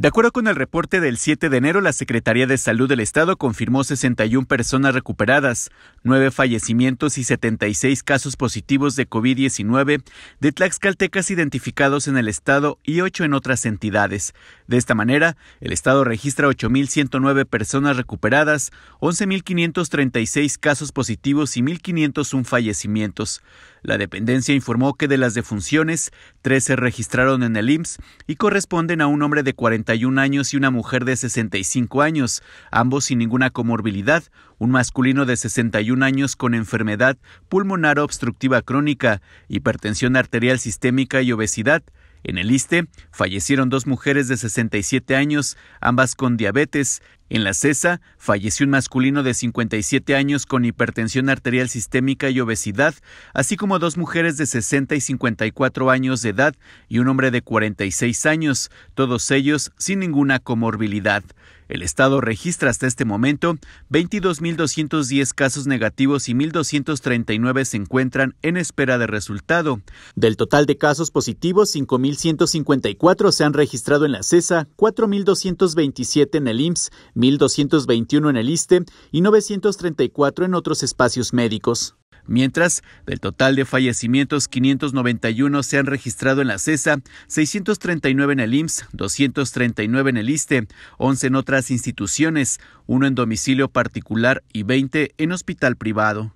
De acuerdo con el reporte del 7 de enero, la Secretaría de Salud del Estado confirmó 61 personas recuperadas, 9 fallecimientos y 76 casos positivos de COVID-19 de Tlaxcaltecas identificados en el Estado y 8 en otras entidades. De esta manera, el Estado registra 8.109 personas recuperadas, 11.536 casos positivos y 1.501 fallecimientos. La dependencia informó que de las defunciones, 13 registraron en el IMSS y corresponden a un hombre de 40 años y una mujer de 65 años, ambos sin ninguna comorbilidad, un masculino de 61 años con enfermedad pulmonar obstructiva crónica, hipertensión arterial sistémica y obesidad. En el ISTE fallecieron dos mujeres de 67 años, ambas con diabetes, en la CESA falleció un masculino de 57 años con hipertensión arterial sistémica y obesidad, así como dos mujeres de 60 y 54 años de edad y un hombre de 46 años, todos ellos sin ninguna comorbilidad. El Estado registra hasta este momento 22.210 casos negativos y 1.239 se encuentran en espera de resultado. Del total de casos positivos, 5.154 se han registrado en la CESA, 4.227 en el IMSS, 1.221 en el ISTE y 934 en otros espacios médicos. Mientras, del total de fallecimientos, 591 se han registrado en la CESA, 639 en el IMSS, 239 en el ISTE, 11 en otras instituciones, 1 en domicilio particular y 20 en hospital privado.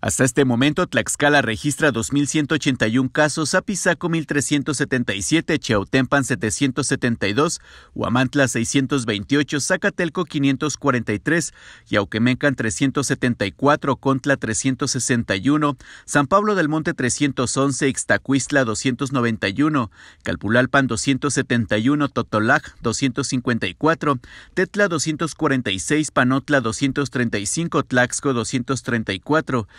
Hasta este momento, Tlaxcala registra 2.181 casos, Apizaco 1.377, Chautempan 772, Huamantla 628, Zacatelco 543, Yauquemencan 374, Contla 361, San Pablo del Monte 311, Ixtacuistla 291, Calpulalpan 271, Totolac 254, Tetla 246, Panotla 235, Tlaxco 234,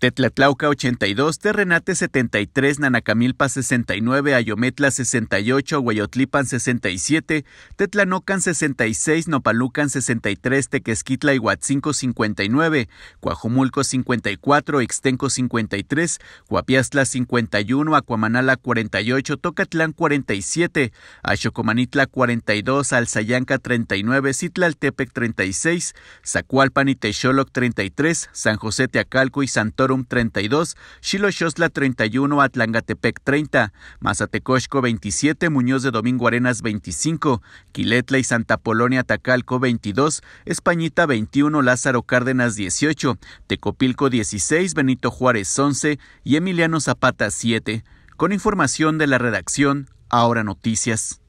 Tetlatlauca 82, Terrenate 73, Nanacamilpa 69, Ayometla 68, Guayotlipan 67, Tetlanocan 66, Nopalucan 63, Tequesquitla y Huatzinco 59, Cuajumulco 54, Extenco 53, Guapiastla 51, Acuamanala 48, Tocatlán 47, Achocomanitla 42, Alzayanca 39, Citlaltepec 36, Zacualpan y Texoloc 33, San José Teacalco y Santor 32, Xiloxosla 31, Atlangatepec 30, Mazatecosco 27, Muñoz de Domingo Arenas 25, Quiletla y Santa Polonia Tacalco 22, Españita 21, Lázaro Cárdenas 18, Tecopilco 16, Benito Juárez 11 y Emiliano Zapata 7. Con información de la redacción, ahora noticias.